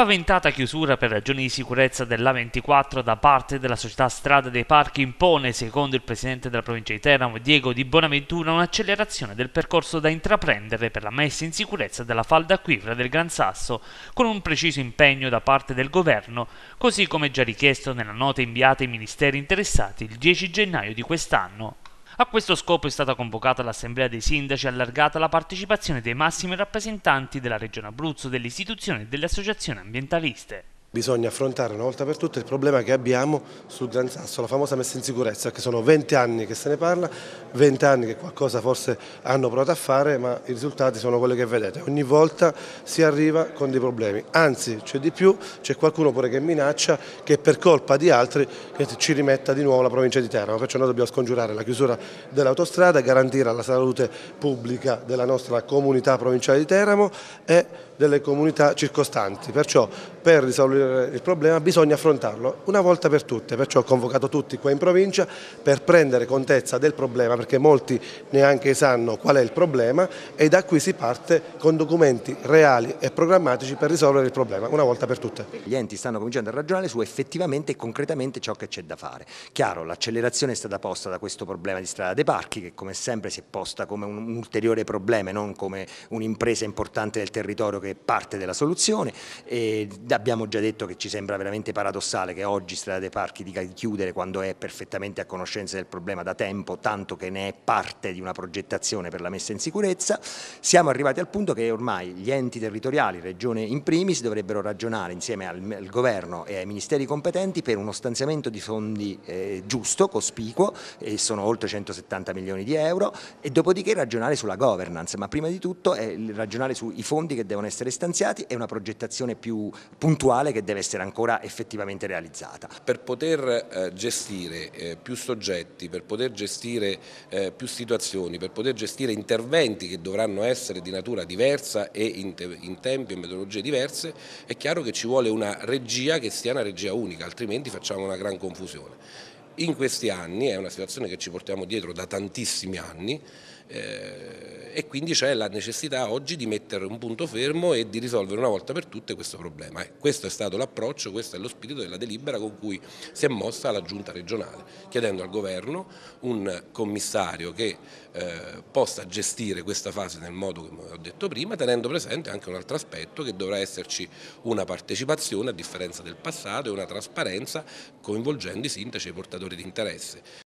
paventata chiusura per ragioni di sicurezza dell'A24 da parte della società Strada dei Parchi impone, secondo il presidente della provincia di Teramo, Diego Di Bonaventura, un'accelerazione del percorso da intraprendere per la messa in sicurezza della falda acquifera del Gran Sasso, con un preciso impegno da parte del governo, così come già richiesto nella nota inviata ai ministeri interessati il 10 gennaio di quest'anno. A questo scopo è stata convocata l'Assemblea dei Sindaci allargata la partecipazione dei massimi rappresentanti della Regione Abruzzo, delle istituzioni e delle associazioni ambientaliste. Bisogna affrontare una volta per tutte il problema che abbiamo sul Gran Sasso, la famosa messa in sicurezza, che sono 20 anni che se ne parla, 20 anni che qualcosa forse hanno provato a fare, ma i risultati sono quelli che vedete. Ogni volta si arriva con dei problemi, anzi c'è di più, c'è qualcuno pure che minaccia che per colpa di altri ci rimetta di nuovo la provincia di Teramo, perciò noi dobbiamo scongiurare la chiusura dell'autostrada, garantire la salute pubblica della nostra comunità provinciale di Teramo e delle comunità circostanti. Perciò per risolvere il problema bisogna affrontarlo una volta per tutte, perciò ho convocato tutti qua in provincia per prendere contezza del problema perché molti neanche sanno qual è il problema e da qui si parte con documenti reali e programmatici per risolvere il problema una volta per tutte. Gli enti stanno cominciando a ragionare su effettivamente e concretamente ciò che c'è da fare. Chiaro, l'accelerazione è stata posta da questo problema di strada dei parchi che come sempre si è posta come un ulteriore problema e non come un'impresa importante del territorio che che parte della soluzione, e abbiamo già detto che ci sembra veramente paradossale che oggi Strada dei Parchi dica di chiudere quando è perfettamente a conoscenza del problema da tempo, tanto che ne è parte di una progettazione per la messa in sicurezza, siamo arrivati al punto che ormai gli enti territoriali, regione in primis, dovrebbero ragionare insieme al, al governo e ai ministeri competenti per uno stanziamento di fondi eh, giusto, cospicuo, e sono oltre 170 milioni di euro, e dopodiché ragionare sulla governance, ma prima di tutto è ragionare sui fondi che devono essere essere stanziati e una progettazione più puntuale che deve essere ancora effettivamente realizzata. Per poter eh, gestire eh, più soggetti, per poter gestire eh, più situazioni, per poter gestire interventi che dovranno essere di natura diversa e in tempi e metodologie diverse, è chiaro che ci vuole una regia che sia una regia unica, altrimenti facciamo una gran confusione. In questi anni, è una situazione che ci portiamo dietro da tantissimi anni, eh, e quindi c'è la necessità oggi di mettere un punto fermo e di risolvere una volta per tutte questo problema. Questo è stato l'approccio, questo è lo spirito della delibera con cui si è mossa la giunta regionale, chiedendo al governo un commissario che eh, possa gestire questa fase nel modo che ho detto prima, tenendo presente anche un altro aspetto che dovrà esserci una partecipazione a differenza del passato e una trasparenza coinvolgendo i sindaci e i portatori di interesse.